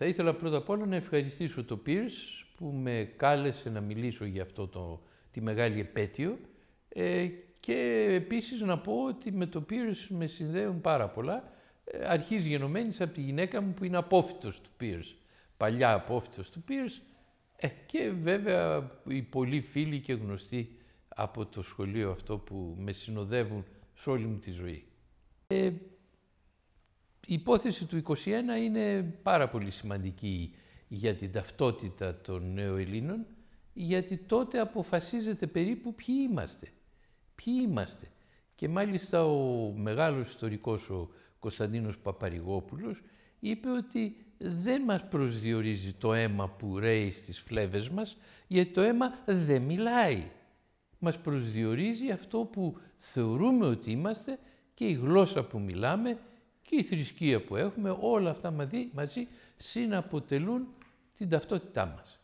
Θα ήθελα πρώτα απ' όλα να ευχαριστήσω το Πίρς που με κάλεσε να μιλήσω για αυτό το, τη μεγάλη επέτειο ε, και επίσης να πω ότι με το Πίρς με συνδέουν πάρα πολλά. Ε, αρχίζει γενομένης από τη γυναίκα μου που είναι απόφυτος του Πίρς, παλιά απόφυτος του Πίρς ε, και βέβαια οι πολλοί φίλοι και γνωστοί από το σχολείο αυτό που με συνοδεύουν σε όλη μου τη ζωή. Ε, η υπόθεση του 21 είναι πάρα πολύ σημαντική για την ταυτότητα των νέων Ελλήνων, γιατί τότε αποφασίζεται περίπου ποιοι είμαστε. Ποιοι είμαστε. Και μάλιστα ο μεγάλος ιστορικός ο Κωνσταντίνος Παπαρηγόπουλος είπε ότι δεν μας προσδιορίζει το αίμα που ρέει στις φλέβες μας, γιατί το αίμα δεν μιλάει. Μας προσδιορίζει αυτό που θεωρούμε ότι είμαστε και η γλώσσα που μιλάμε και η θρησκεία που έχουμε, όλα αυτά μαζί, μαζί συναποτελούν την ταυτότητά μας.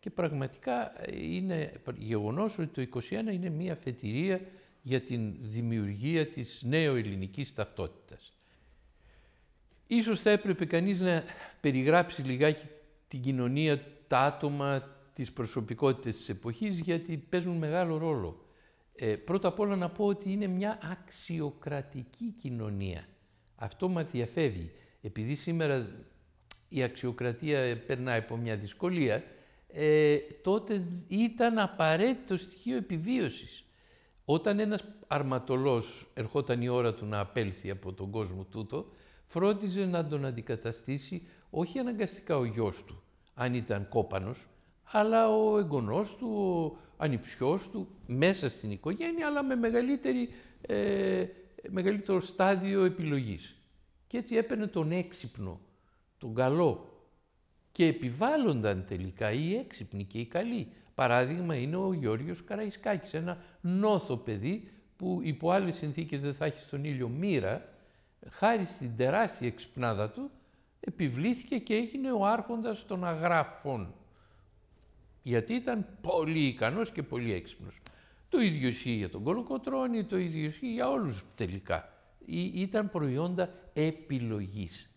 Και πραγματικά ε, είναι γεγονός ότι το 21 είναι μια φετηρία για την δημιουργία της νέο ελληνικής ταυτότητας. Ίσως θα έπρεπε κανείς να περιγράψει λιγάκι την κοινωνία, τα άτομα, τις προσωπικότητες της εποχής, γιατί παίζουν μεγάλο ρόλο. Ε, πρώτα απ' όλα να πω ότι είναι μια αξιοκρατική κοινωνία. Αυτό μας διαφεύγει. Επειδή σήμερα η αξιοκρατία περνάει από μια δυσκολία, ε, τότε ήταν απαραίτητο στοιχείο επιβίωσης. Όταν ένας αρματολός ερχόταν η ώρα του να απέλθει από τον κόσμο τούτο, φρόντιζε να τον αντικαταστήσει όχι αναγκαστικά ο γιος του, αν ήταν κόπανος, αλλά ο εγγονός του, ο ανιψιός του, μέσα στην οικογένεια, αλλά με μεγαλύτερη ε, μεγαλύτερο στάδιο επιλογής. Και έτσι έπαιρνε τον έξυπνο, τον καλό και επιβάλλονταν τελικά οι έξυπνοι και οι καλοί. Παράδειγμα είναι ο Γιώργος Καραϊσκάκης, ένα νόθο παιδί που υπό άλλες συνθήκες δεν θα έχει στον ήλιο μοίρα, χάρη στην τεράστια εξυπνάδα του, επιβλήθηκε και έγινε ο άρχοντας των αγράφων. Γιατί ήταν πολύ ικανός και πολύ έξυπνος. Το ίδιο ισχύει για τον κολοκοτρώνη, το ίδιο ισχύει για όλους τελικά. Ή, ήταν προϊόντα επιλογής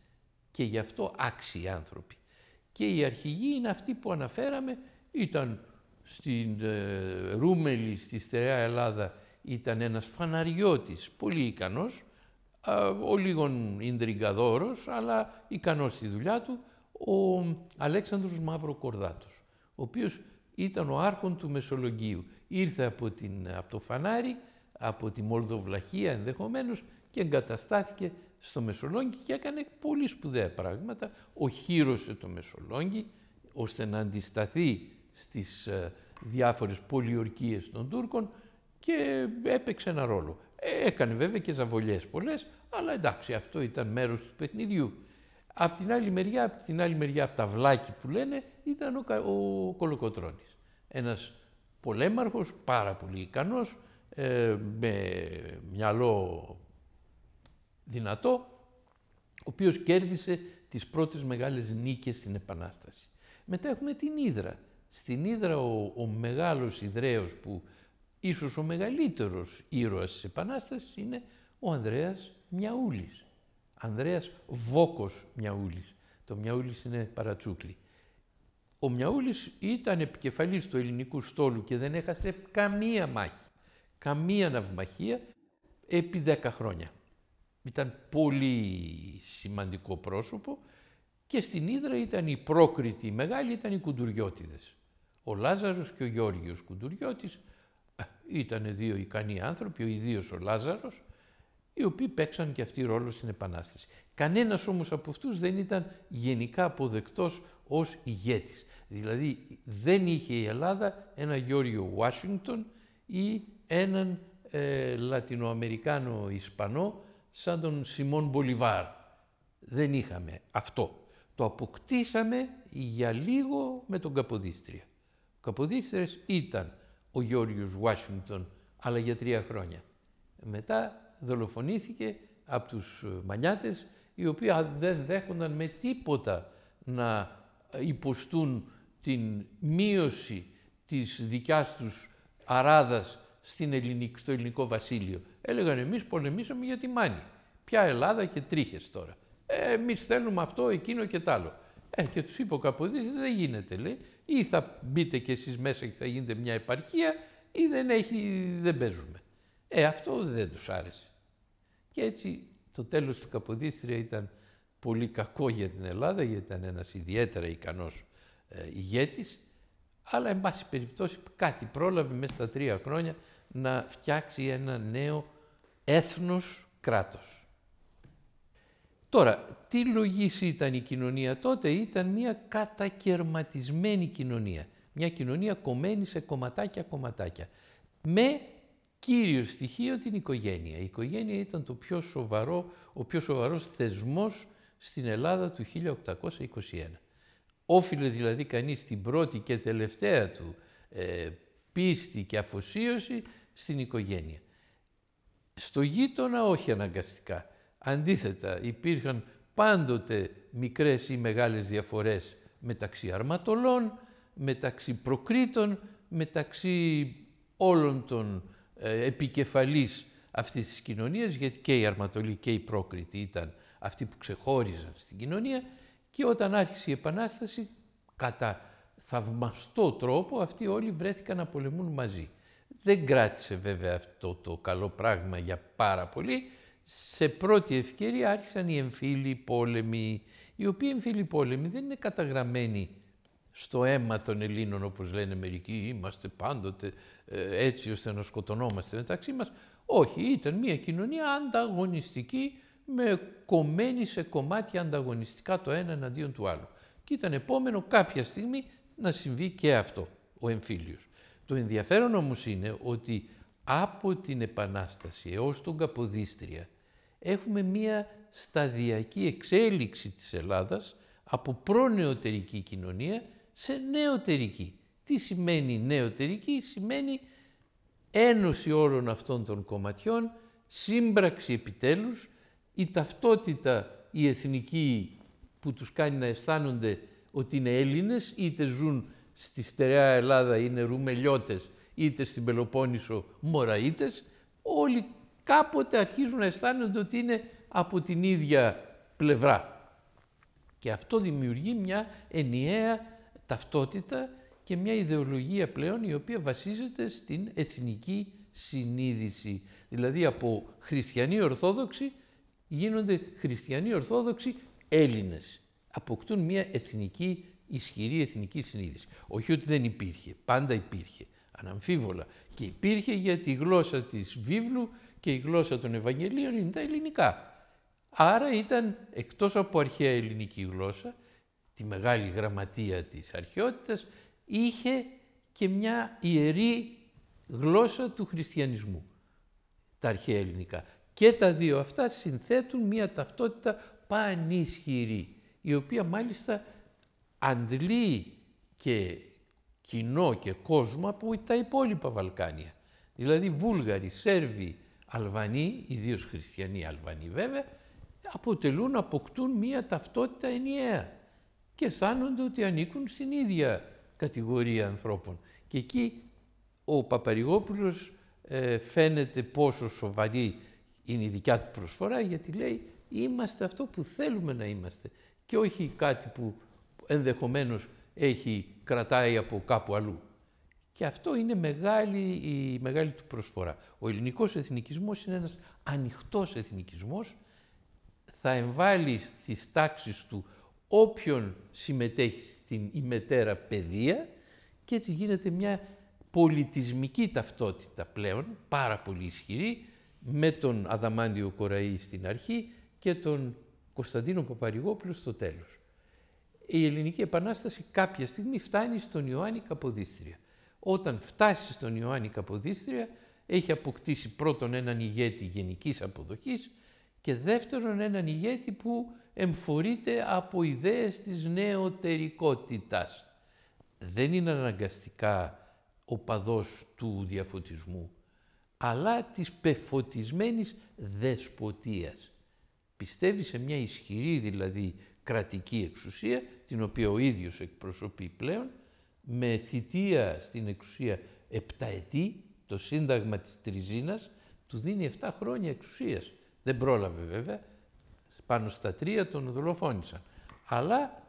και γι' αυτό άξιοι άνθρωποι. Και οι αρχηγοί είναι αυτοί που αναφέραμε, ήταν στην ε, Ρούμελη, στη Στερεά Ελλάδα, ήταν ένας φαναριώτης, πολύ ικανός, α, ο λίγον ίντριγκαδόρος, αλλά ικανός στη δουλειά του, ο Αλέξανδρος Μαύρο Κορδάτος, ο οποίος ήταν ο άρχον του Μεσολογγίου Ήρθε από, την, από το Φανάρι, από τη Μολδοβλαχία ενδεχομένως, και εγκαταστάθηκε στο Μεσολόγγι και έκανε πολύ σπουδαία πράγματα. Οχύρωσε το Μεσολόγγι ώστε να αντισταθεί στις ε, διάφορες πολιορκίες των Τούρκων και έπαιξε ένα ρόλο. Ε, έκανε βέβαια και ζαβολιές πολλές, αλλά εντάξει αυτό ήταν μέρος του παιχνιδιού. Απ' την άλλη μεριά, απ την άλλη μεριά από τα βλάκια που λένε, ήταν ο, ο Κολοκοτρώνης πολέμαρχος, πάρα πολύ ικανός, ε, με μυαλό δυνατό, ο οποίος κέρδισε τις πρώτες μεγάλες νίκες στην Επανάσταση. Μετά έχουμε την Ήδρα. Στην Ήδρα ο, ο μεγάλος Ιδραίος που ίσως ο μεγαλύτερος ήρωας της Επανάστασης είναι ο Ανδρέας Μιαούλης. Ανδρέας Βόκος Μιαούλης. Το Μιαούλης είναι παρατσούκλι. Ο Μιαούλης ήταν επικεφαλής του ελληνικού στόλου και δεν έχασε καμία μάχη, καμία ναυμαχία επί 10 χρόνια. Ήταν πολύ σημαντικό πρόσωπο και στην Ήδρα ήταν η πρόκριτη, η μεγάλη ήταν οι Κουντουριώτιδες. Ο Λάζαρος και ο Γιώργιος Κουντουριώτης ε, ήταν δύο ικανοί άνθρωποι, ο ιδίως ο Λάζαρος, οι οποίοι παίξαν και αυτοί ρόλο στην Επανάσταση. Κανένας όμως από αυτούς δεν ήταν γενικά αποδεκτός ως ηγέτης. Δηλαδή δεν είχε η Ελλάδα ένα Γιώργιο Ουάσιγκτον ή έναν ε, Λατινοαμερικάνο Ισπανό σαν τον Σιμών Μπολιβάρ. Δεν είχαμε αυτό. Το αποκτήσαμε για λίγο με τον Καποδίστρια. Ο Καποδίστριας ήταν ο Γιώργιος Ουάσιγκτον, αλλά για τρία χρόνια. Μετά δολοφονήθηκε από τους ε, Μανιάτες, οι οποίοι δεν δέχονταν με τίποτα να ε, υποστούν την μείωση της δικιάς τους αράδας στην στο ελληνικό βασίλειο. Έλεγαν εμείς πολεμήσαμε για τη Μάνη. Ποια Ελλάδα και τρίχες τώρα. Ε, εμείς θέλουμε αυτό, εκείνο και τ' άλλο. Ε, και τους είπε ο Καποδίστης δεν γίνεται λέει. Ή θα μπείτε κι εσείς μέσα και θα γίνετε μια επαρχία ή δεν, έχει, δεν παίζουμε. Ε, αυτό δεν τους άρεσε. Και έτσι το τέλος του Καποδίστρια ήταν πολύ κακό για την Ελλάδα γιατί ήταν ένας ιδιαίτερα ικανός ε, ηγέτης, αλλά εν πάση περιπτώσει κάτι πρόλαβε μέσα στα τρία χρόνια να φτιάξει ένα νέο έθνος κράτος. Τώρα, τι λογής ήταν η κοινωνία τότε, ήταν μια κατακαιρματισμένη κοινωνία. Μια κοινωνία κομμένη σε κομματάκια-κομματάκια. Με κύριο στοιχείο την οικογένεια. Η οικογένεια ήταν το πιο σοβαρό, ο πιο σοβαρός θεσμός στην Ελλάδα του 1821. Όφιλε δηλαδή κανείς την πρώτη και τελευταία του ε, πίστη και αφοσίωση στην οικογένεια. Στο γείτονα όχι αναγκαστικά. Αντίθετα υπήρχαν πάντοτε μικρές ή μεγάλες διαφορές μεταξύ αρματολών, μεταξύ προκρήτων, μεταξύ όλων των ε, επικεφαλής αυτής της κοινωνίας, γιατί και οι αρματολοί και οι πρόκριτοι ήταν αυτοί που ξεχώριζαν στην κοινωνία και όταν άρχισε η Επανάσταση, κατά θαυμαστό τρόπο, αυτοί όλοι βρέθηκαν να πολεμούν μαζί. Δεν κράτησε βέβαια αυτό το καλό πράγμα για πάρα πολύ. Σε πρώτη ευκαιρία άρχισαν οι εμφύλοι πόλεμοι, οι οποίοι εμφύλοι πόλεμοι δεν είναι καταγραμμένοι στο αίμα των Ελλήνων, όπως λένε μερικοί, είμαστε πάντοτε ε, έτσι ώστε να σκοτωνόμαστε μεταξύ μας. Όχι, ήταν μια κοινωνία ανταγωνιστική με κομμένη σε κομμάτια ανταγωνιστικά το ένα εναντίον του άλλου. Και ήταν επόμενο κάποια στιγμή να συμβεί και αυτό, ο εμφύλιος. Το ενδιαφέρον όμως είναι ότι από την Επανάσταση έως τον Καποδίστρια έχουμε μία σταδιακή εξέλιξη της Ελλάδας από προνεωτερική κοινωνία σε νεωτερική. Τι σημαίνει νεωτερική, σημαίνει ένωση όλων αυτών των κομματιών, σύμπραξη επιτέλους η ταυτότητα η εθνική που τους κάνει να αισθάνονται ότι είναι Έλληνες, είτε ζουν στη στερεά Ελλάδα είναι Ρουμελιώτες, είτε στην Πελοπόννησο Μωραΐτες, όλοι κάποτε αρχίζουν να αισθάνονται ότι είναι από την ίδια πλευρά. Και αυτό δημιουργεί μια ενιαία ταυτότητα και μια ιδεολογία πλέον η οποία βασίζεται στην εθνική συνείδηση. Δηλαδή από χριστιανοί ορθόδοξοι γίνονται χριστιανοί Ορθόδοξοι Έλληνες. Αποκτούν μια εθνική, ισχυρή εθνική συνείδηση. Όχι ότι δεν υπήρχε, πάντα υπήρχε, αναμφίβολα. Και υπήρχε γιατί η γλώσσα της βίβλου και η γλώσσα των Ευαγγελίων είναι τα ελληνικά. Άρα ήταν εκτός από αρχαία ελληνική γλώσσα, τη μεγάλη γραμματεία της αρχαιότητας, είχε και μια ιερή γλώσσα του χριστιανισμού, τα αρχαία ελληνικά. Και τα δύο αυτά συνθέτουν μία ταυτότητα πανίσχυρη, η οποία μάλιστα αντλεί και κοινό και κόσμο από τα υπόλοιπα Βαλκάνια. Δηλαδή Βούλγαροι, Σέρβοι, Αλβανοί, ιδίως χριστιανοί Αλβανοί βέβαια, αποτελούν, αποκτούν μία ταυτότητα ενιαία και αισθάνονται ότι ανήκουν στην ίδια κατηγορία ανθρώπων. Και εκεί ο Παπαρηγόπουλος ε, φαίνεται πόσο σοβαρή είναι η δικιά του προσφορά γιατί λέει είμαστε αυτό που θέλουμε να είμαστε και όχι κάτι που ενδεχομένως έχει, κρατάει από κάπου αλλού. Και αυτό είναι μεγάλη, η μεγάλη του προσφορά. Ο ελληνικός εθνικισμός είναι ένας ανοιχτός εθνικισμός, θα εμβάλλει στις τάξεις του όποιον συμμετέχει στην ημετέρα παιδεία και έτσι γίνεται μια πολιτισμική ταυτότητα πλέον, πάρα πολύ ισχυρή, με τον Αδαμάντιο Κοραή στην αρχή και τον Κωνσταντίνο Παπαριγόπουλο στο τέλος. Η Ελληνική Επανάσταση κάποια στιγμή φτάνει στον Ιωάννη Καποδίστρια. Όταν φτάσει στον Ιωάννη Καποδίστρια έχει αποκτήσει πρώτον έναν ηγέτη γενικής αποδοχής και δεύτερον έναν ηγέτη που εμφορείται από ιδέες της νεωτερικότητας. Δεν είναι αναγκαστικά ο παδός του διαφωτισμού αλλά της πεφωτισμένης δεσποτείας. Πιστεύει σε μια ισχυρή δηλαδή κρατική εξουσία, την οποία ο ίδιος εκπροσωπεί πλέον, με θητεία στην εξουσία επταετή, το Σύνταγμα της Τριζίνας, του δίνει 7 χρόνια εξουσίας. Δεν πρόλαβε βέβαια, πάνω στα τρία τον δολοφόνησαν. Αλλά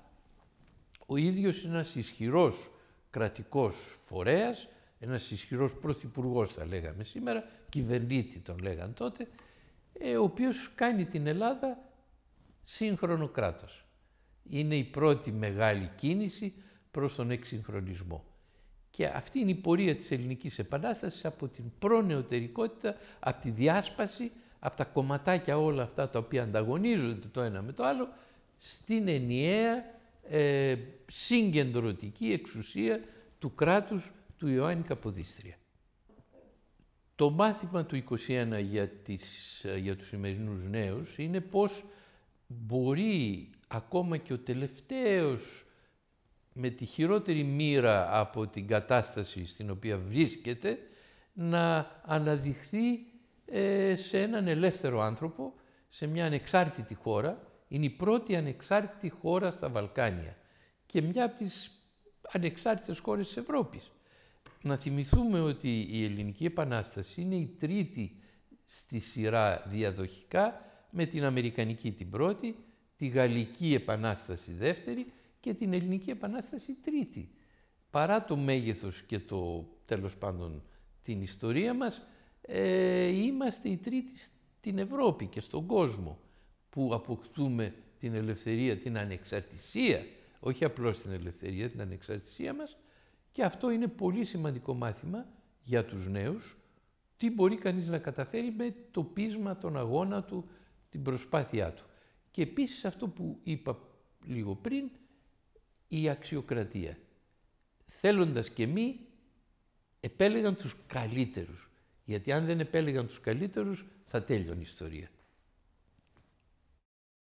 ο ίδιος είναι ένας ισχυρός κρατικός φορέας, ένας ισχυρός πρωθυπουργός θα λέγαμε σήμερα, κυβερνήτη τον λέγαν τότε, ε, ο οποίος κάνει την Ελλάδα σύγχρονο κράτος. Είναι η πρώτη μεγάλη κίνηση προς τον εξυγχρονισμό. Και αυτή είναι η πορεία της ελληνικής επανάστασης από την προνεωτερικότητα, από τη διάσπαση, από τα κομματάκια όλα αυτά τα οποία ανταγωνίζονται το ένα με το άλλο, στην ενιαία ε, συγκεντρωτική εξουσία του κράτους του Ιωάννη Καποδίστρια. Το μάθημα του 21 για, τις, για τους σημερινούς νέους είναι πώς μπορεί ακόμα και ο τελευταίος με τη χειρότερη μοίρα από την κατάσταση στην οποία βρίσκεται να αναδειχθεί ε, σε έναν ελεύθερο άνθρωπο, σε μια ανεξάρτητη χώρα. Είναι η πρώτη ανεξάρτητη χώρα στα Βαλκάνια και μια από τις ανεξάρτητες χώρες της Ευρώπης. Να θυμηθούμε ότι η Ελληνική Επανάσταση είναι η τρίτη στη σειρά διαδοχικά με την Αμερικανική την πρώτη, τη Γαλλική Επανάσταση δεύτερη και την Ελληνική Επανάσταση τρίτη. Παρά το μέγεθος και το τέλος πάντων την ιστορία μας, ε, είμαστε η τρίτη στην Ευρώπη και στον κόσμο που αποκτούμε την ελευθερία, την ανεξαρτησία, όχι απλώς την ελευθερία, την ανεξαρτησία μας, και αυτό είναι πολύ σημαντικό μάθημα για τους νέους, τι μπορεί κανείς να καταφέρει με το πείσμα, τον αγώνα του, την προσπάθειά του. Και επίσης αυτό που είπα λίγο πριν, η αξιοκρατία. Θέλοντας και μη, επέλεγαν τους καλύτερους. Γιατί αν δεν επέλεγαν τους καλύτερους, θα τέλειωνε η ιστορία.